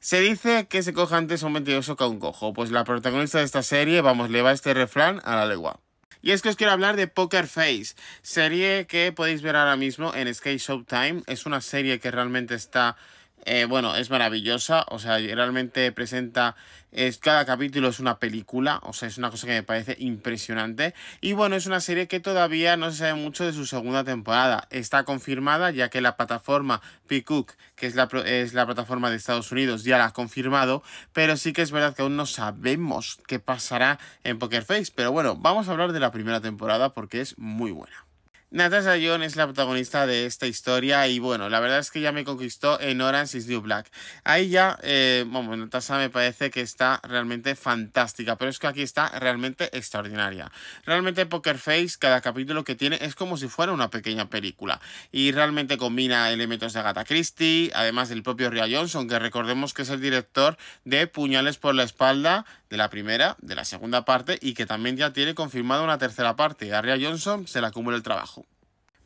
Se dice que se coja antes un mentiroso que un cojo, pues la protagonista de esta serie, vamos, le va este refrán a la legua. Y es que os quiero hablar de Poker Face, serie que podéis ver ahora mismo en Sky Time, Es una serie que realmente está eh, bueno, es maravillosa, o sea, realmente presenta, es, cada capítulo es una película, o sea, es una cosa que me parece impresionante. Y bueno, es una serie que todavía no se sabe mucho de su segunda temporada. Está confirmada ya que la plataforma Peacock, que es la, es la plataforma de Estados Unidos, ya la ha confirmado, pero sí que es verdad que aún no sabemos qué pasará en Poker Face. Pero bueno, vamos a hablar de la primera temporada porque es muy buena. Natasha Jones es la protagonista de esta historia y bueno, la verdad es que ya me conquistó en Orange is New Black. Ahí ya, bueno, eh, Natasha me parece que está realmente fantástica, pero es que aquí está realmente extraordinaria. Realmente Poker Face, cada capítulo que tiene es como si fuera una pequeña película y realmente combina elementos de Agatha Christie, además del propio Ria Johnson, que recordemos que es el director de Puñales por la espalda de la primera, de la segunda parte y que también ya tiene confirmada una tercera parte. A Ria Johnson se le acumula el trabajo.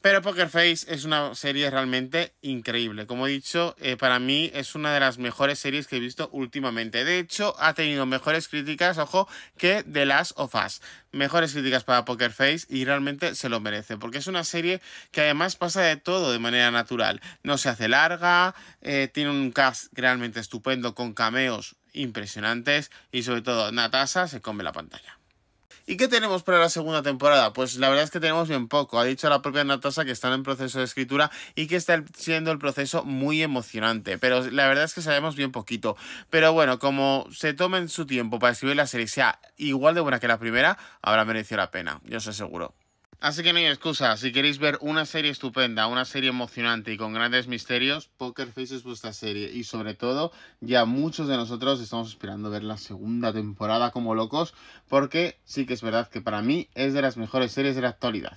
Pero Poker Face es una serie realmente increíble. Como he dicho, eh, para mí es una de las mejores series que he visto últimamente. De hecho, ha tenido mejores críticas, ojo, que The Last of Us. Mejores críticas para Poker Face y realmente se lo merece. Porque es una serie que además pasa de todo de manera natural. No se hace larga, eh, tiene un cast realmente estupendo con cameos impresionantes y sobre todo Natasha se come la pantalla. ¿Y qué tenemos para la segunda temporada? Pues la verdad es que tenemos bien poco. Ha dicho la propia Natasha que están en proceso de escritura y que está siendo el proceso muy emocionante. Pero la verdad es que sabemos bien poquito. Pero bueno, como se tomen su tiempo para escribir la serie sea igual de buena que la primera, habrá merecido la pena. Yo os aseguro. Así que no hay excusa, si queréis ver una serie estupenda, una serie emocionante y con grandes misterios, Poker Face es vuestra serie y sobre todo ya muchos de nosotros estamos esperando ver la segunda temporada como locos porque sí que es verdad que para mí es de las mejores series de la actualidad.